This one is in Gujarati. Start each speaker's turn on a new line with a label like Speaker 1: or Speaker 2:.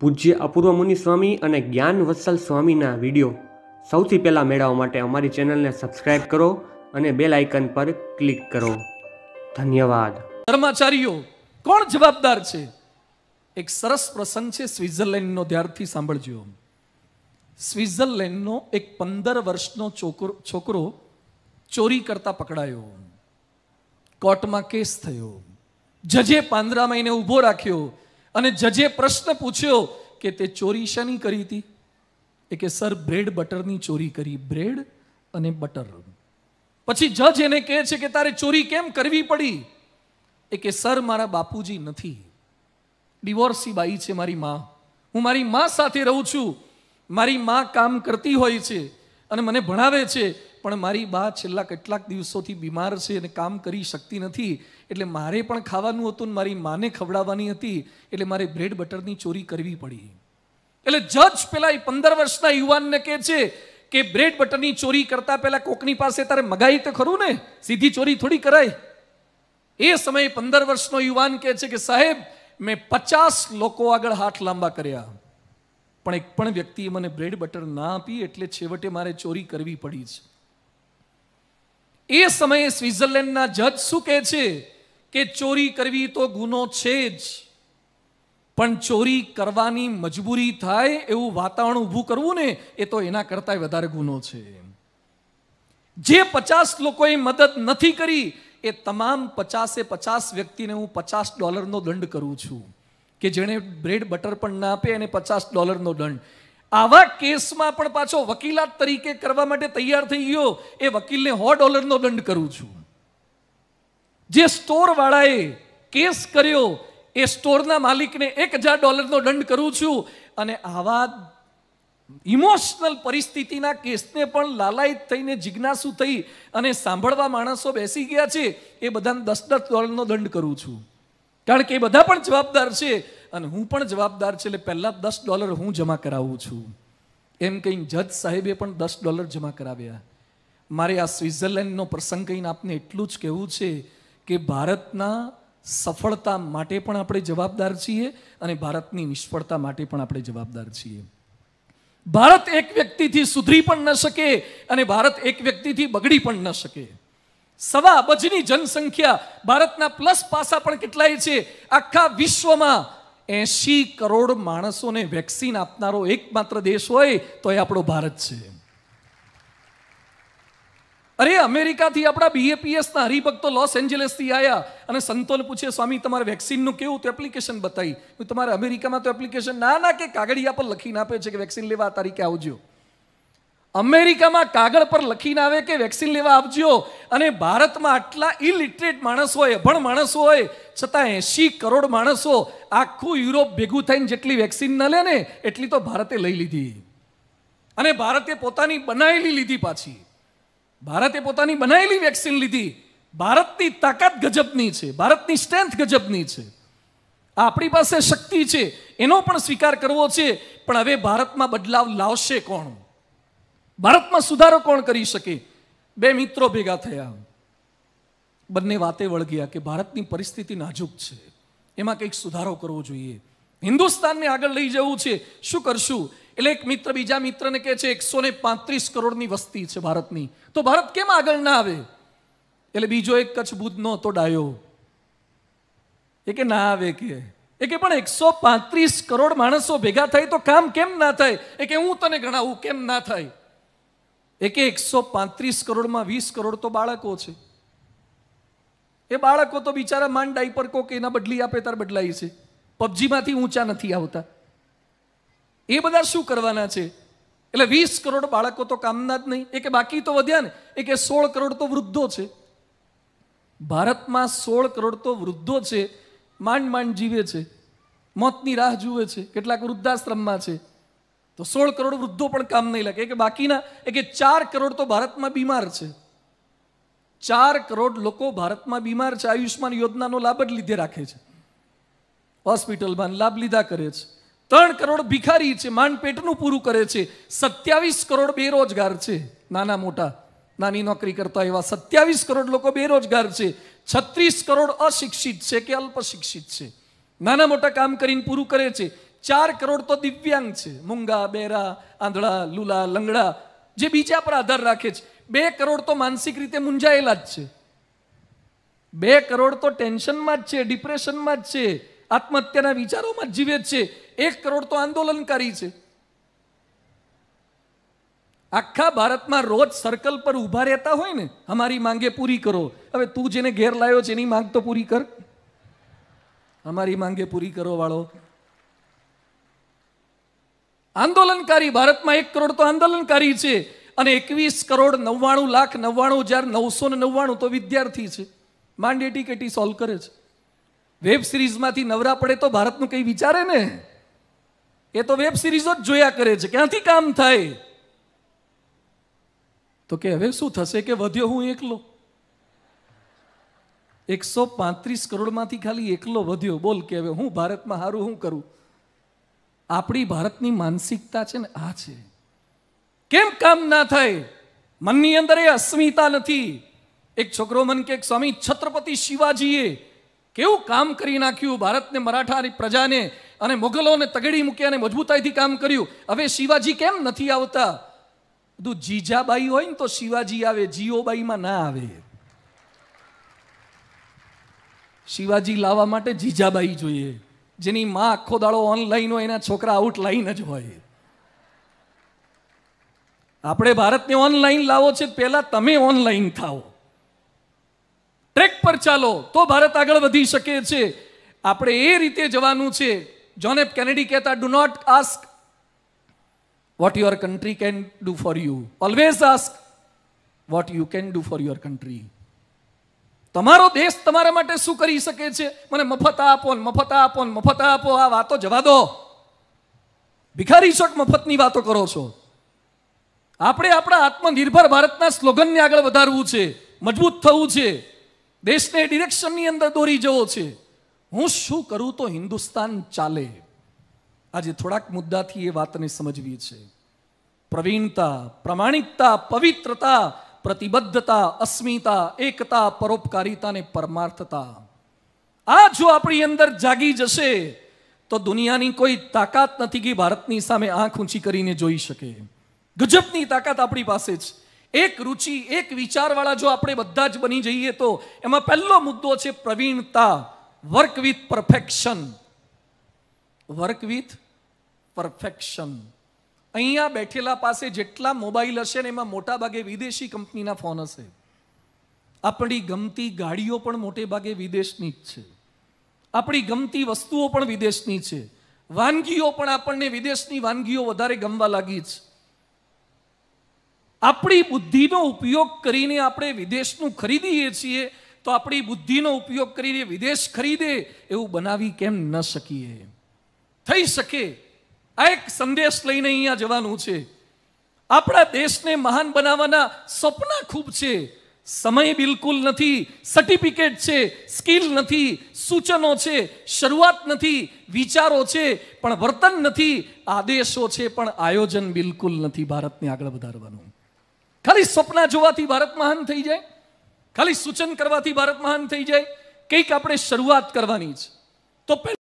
Speaker 1: પૂજ્ય અપૂર્વ મુનિ સ્વામી અને જ્ઞાન વત્સલ સ્વામીના વિડીયો સૌથી પહેલાં મેળવવા માટે અમારી ચેનલને સબસ્ક્રાઇબ કરો અને બેલ આઇકન પર ક્લિક કરો ધન્યવાદ ધર્માચાર્યો કોણ જવાબદાર છે એક સરસ પ્રસંગ છે સ્વિટ્ઝરલેન્ડનો ત્યારથી સાંભળજો સ્વિટ્ઝરલેન્ડનો એક પંદર વર્ષનો છોકરો છોકરો ચોરી કરતા પકડાયો કોર્ટમાં કેસ થયો જજે પાંદરામાં એને ઊભો રાખ્યો અને જજે પ્રશ્ન પૂછ્યો કે તે ચોરી શાની કરી હતી એ કે સર બ્રેડ બટરની ચોરી કરી બ્રેડ અને બટર પછી જજ એને કહે છે કે તારે ચોરી કેમ કરવી પડી એ કે સર મારા બાપુજી નથી ડિવોર્સી બાઈ છે મારી મા હું મારી મા સાથે રહું છું મારી મા કામ કરતી હોય છે અને મને ભણાવે છે પણ મારી બા છેલ્લા કેટલાક દિવસોથી બીમાર છે અને કામ કરી શકતી નથી એટલે મારે પણ ખાવાનું હતું ને મારી માને ખવડાવવાની હતી એટલે મારે બ્રેડ બટરની ચોરી કરવી પડી એટલે જજ પેલા એ પંદર વર્ષના યુવાનને કહે છે કે બ્રેડ બટરની ચોરી કરતા પહેલા કોકની પાસે તારે મગાવી તો ખરું ને સીધી ચોરી થોડી કરાય એ સમયે પંદર વર્ષનો યુવાન કહે છે કે સાહેબ મેં પચાસ લોકો આગળ હાથ લાંબા કર્યા પણ એક પણ વ્યક્તિએ મને બ્રેડ બટર ના આપી એટલે છેવટે મારે ચોરી કરવી પડી છે એ સમયે સ્વિટ્ઝરલેન્ડના જજ શું કહે છે કે ચોરી કરવી તો ગુનો છે જ પણ ચોરી કરવાની મજબૂરી થાય એવું વાતાવરણ ઊભું કરવું ને એ તો એના કરતાં વધારે ગુનો છે જે પચાસ લોકોએ મદદ નથી કરી એ તમામ પચાસે પચાસ વ્યક્તિને હું પચાસ ડોલરનો દંડ કરું છું કે જેણે બ્રેડ બટર પણ ના આપે અને પચાસ ડોલરનો દંડ આવા કેસમાં પણ પાછો વકીલાત તરીકે કરવા માટે તૈયાર થઈ ગયો એ વકીલને સો ડોલરનો દંડ કરું છું જે સ્ટોરવાળાએ કેસ કર્યો એ સ્ટોરના માલિકને એક હજાર ડોલરનો દંડ કરું છું અને આવા ઇમોશનલ પરિસ્થિતિના કેસને પણ લાલાયિત થઈને જિજ્ઞાસુ થઈ અને સાંભળવા માણસો બેસી ગયા છે એ બધાને દસ દસ ડોલરનો દંડ કરું છું કારણ કે એ બધા પણ જવાબદાર છે અને હું પણ જવાબદાર છે એટલે પહેલાં દસ ડોલર હું જમા કરાવું છું એમ કંઈ જજ સાહેબે પણ દસ ડોલર જમા કરાવ્યા મારે આ સ્વિટ્ઝરલેન્ડનો પ્રસંગ કહીને આપને એટલું જ કહેવું છે કે ભારતના સફળતા માટે પણ આપણે જવાબદાર છીએ અને ભારતની નિષ્ફળતા માટે પણ આપણે જવાબદાર છીએ ભારત એક વ્યક્તિથી સુધરી પણ ન શકે અને ભારત એક વ્યક્તિથી બગડી પણ ન શકે સવા અબજની જનસંખ્યા ભારતના પ્લસ પાસા પણ કેટલાય છે આખા વિશ્વમાં એંશી કરોડ માણસોને વેક્સિન આપનારો એકમાત્ર દેશ હોય તો એ આપણો ભારત છે અરે અમેરિકાથી આપણા બીએપીએસના હરિભક્તો લોસ એન્જલિસથી આવ્યા અને સંતોને પૂછે સ્વામી તમારે વેક્સિનનું કેવું તો એપ્લિકેશન બતાવી તમારે અમેરિકામાં તો એપ્લિકેશન ના ના કે કાગળિયા પર લખીને આપે છે કે વેક્સિન લેવા આ તારીખે આવજો અમેરિકામાં કાગળ પર લખીને આવે કે વેક્સિન લેવા આપજો અને ભારતમાં આટલા ઇલિટરેટ માણસો હોય અભણ માણસો હોય છતાં એંશી કરોડ માણસો આખું યુરોપ ભેગું થઈને જેટલી વેક્સિન ન લે ને એટલી તો ભારતે લઈ લીધી અને ભારતે પોતાની બનાવેલી લીધી પાછી ભારતે પોતાની બનાવેલી વેક્સિન લીધી ભારતની તાકાત ગજબની છે ભારતની સ્ટ્રેન્થ ગજબની છે આપણી પાસે શક્તિ છે એનો પણ સ્વીકાર કરવો છે પણ હવે ભારતમાં બદલાવ લાવશે કોણ ભારતમાં સુધારો કોણ કરી શકે બે મિત્રો ભેગા થયા બંને વાતે વળગ્યા કે ભારતની પરિસ્થિતિ નાજુક છે એમાં કંઈક સુધારો કરવો જોઈએ હિન્દુસ્તાનને આગળ લઈ જવું છે શું કરશું એટલે એક મિત્ર બીજા મિત્રને કહે છે એકસો ને પાંત્રીસ કરોડની વસ્તી છે ભારતની તો ભારત કેમ આગળ ના આવે એટલે બીજો એક કચ્છ બુદ્ધનો હતો ડાયો એ કે ના આવે કે એ કે પણ એકસો પાંત્રીસ કરોડ માણસો ભેગા થાય તો કામ કેમ ના થાય એ કે હું તને ગણાવું કેમ ના થાય એકે એકસો પાંત્રીસ કરોડમાં વીસ કરોડ તો બાળકો છે એ બાળકો તો બિચારા માંડ ડાયપર કોક એના બદલી આપે તાર બદલાય છે પબજીમાંથી ઊંચા નથી આવતા એ બધા શું કરવાના છે એટલે વીસ કરોડ બાળકો તો કામના જ નહીં એ કે બાકી તો વધ્યા ને એ કે સોળ કરોડ તો વૃદ્ધો છે ભારતમાં સોળ કરોડ તો વૃદ્ધો છે માંડ માંડ જીવે છે મોતની રાહ જુએ છે કેટલાક વૃદ્ધાશ્રમમાં છે તો સોળ કરોડ વૃદ્ધો પણ કામ નહીં લાગે કે બાકીના કે ચાર કરોડ તો ભારતમાં બીમાર છે ચાર કરોડ લોકો ભારતમાં બીમાર છે આયુષ્માન યોજનાનો લાભ જ લીધે રાખે છે હોસ્પિટલમાં લાભ લીધા કરે છે ત્રણ કરોડ ભિખારી છે માંડપેટનું પૂરું કરે છે સત્યાવીસ કરોડ બેરોજગાર છે નાના મોટા નાની નોકરી કરતા એવા સત્યાવીસ કરોડ લોકો બેરોજગાર છે છત્રીસ કરોડ અશિક્ષિત છે કે અલ્પશિક્ષિત છે નાના મોટા કામ કરીને પૂરું કરે છે ચાર કરોડ તો દિવ્યાંગ છે મૂંગા બેરા આંધળા લુલા લંગડા જે બીજા પર આધાર રાખે છે બે કરોડ તો માનસિક રીતે મૂંઝાયેલા જ છે બે કરોડ તો ટેન્શનમાં જ છે ડિપ્રેશનમાં જ છે આત્મહત્યાના વિચારોમાં જ જીવે છે એક કરોડ તો આંદોલનકારી છે આખા ભારતમાં રોજ સર્કલ પર ઊભા રહેતા હોય ને અમારી માંગે પૂરી કરો હવે તું જેને ઘેર લાયો છે એની માંગ તો પૂરી કર અમારી માંગે પૂરી કરો વાળો આંદોલનકારી ભારતમાં એક કરોડ તો આંદોલનકારી છે અને એકવીસ કરોડ નવ્વાણું લાખ નવ્વાણું હજાર નવસો ને નવ્વાણું તો વિદ્યાર્થી છે માંડેટી કેટી સોલ્વ કરે છે વેબ સિરીઝમાંથી નવરા પડે તો ભારતનું કંઈ વિચારે ને એ તો વેબ સિરીઝો જ જોયા કરે છે ક્યાંથી કામ થાય તો કે હવે શું થશે કે વધ્યો હું એકલો એકસો પાંત્રીસ કરોડમાંથી ખાલી એકલો વધ્યો બોલ કે હવે હું ભારતમાં સારું શું કરું આપણી ભારતની માનસિકતા છે ને આ છે કેમ કામ ના થાય મનની અંદર એ અસ્મિતા નથી એક છોકરો મન કે સ્વામી છત્રપતિ શિવાજીએ કેવું કામ કરી નાખ્યું ભારતને મરાઠાની પ્રજાને અને મુગલોને તગડી મૂક્યા અને મજબૂતાઈથી કામ કર્યું હવે શિવાજી કેમ નથી આવતા બધું જીજાબાઈ હોય ને તો શિવાજી આવે જીઓબાઈમાં ના આવે શિવાજી લાવવા માટે જીજાબાઈ જોઈએ જેની માં આખો દાડો ઓનલાઈન હોય એના છોકરા આઉટલાઈન જ હોય આપણે ભારતને ઓનલાઈન લાવો છે પહેલા તમે ઓનલાઈન થાઓ ટ્રેક પર ચાલો તો ભારત આગળ વધી શકે છે આપણે એ રીતે જવાનું છે જોન એફ કેનેડી કહેતા do not ask what your country can do for you always ask what you can do for your country તમારો દેશ તમારા માટે શું કરી શકે છે મને મફત આપો ને મફતા આપો ને મફતા આપો આ વાતો જવા દો ભિખારી શોક મફતની વાતો કરો છો આપણે આપણા આત્મનિર્ભર ભારતના સ્લોગનને આગળ વધારવું છે મજબૂત થવું છે દેશને ડિરેક્શનની અંદર દોરી જવો છે હું શું કરું તો હિન્દુસ્તાન ચાલે આજે થોડાક મુદ્દાથી એ વાતને સમજવી છે પ્રવીણતા પ્રમાણિકતા પવિત્રતા પ્રતિબદ્ધતા અસ્મિતા એકતા પરોપકારિતા ને પરમાર્થતા આ જો આપણી અંદર જાગી જશે તો દુનિયાની કોઈ તાકાત નથી કે ભારતની સામે આંખ ઊંચી કરીને જોઈ શકે ગજબની તાકાત આપણી પાસે જ એક રુચિ એક વિચારવાળા જો આપણે બધા જ બની જઈએ તો એમાં પહેલો મુદ્દો છે પ્રવીણતા work with perfection work with perfection અહીંયા બેઠેલા પાસે જેટલા મોબાઈલ હશે ને એમાં મોટા ભાગે વિદેશી કંપનીના ફોન હશે આપણી ગમતી ગાડીઓ પણ મોટે ભાગે વિદેશની જ છે આપણી ગમતી વસ્તુઓ પણ વિદેશની છે વાનગીઓ પણ આપણને વિદેશની વાનગીઓ વધારે ગમવા લાગી છે આપણી બુદ્ધિનો ઉપયોગ કરીને આપણે વિદેશનું ખરીદીએ છીએ તો આપણી બુદ્ધિનો ઉપયોગ કરીને વિદેશ ખરીદે એવું બનાવી કેમ ન શકીએ થઈ શકે આ એક સંદેશ લઈને અહીંયા જવાનું છે આપણા દેશને મહાન બનાવવાના સપના ખૂબ છે સમય બિલકુલ નથી સર્ટિફિકેટ છે સ્કિલ નથી સૂચનો છે શરૂઆત નથી વિચારો છે પણ વર્તન નથી આદેશો છે પણ આયોજન બિલકુલ નથી ભારતને આગળ વધારવાનું ખાલી સપના જોવાથી ભારત મહાન થઈ જાય ખાલી સૂચન કરવાથી ભારત મહાન થઈ જાય કંઈક આપણે શરૂઆત કરવાની છે તો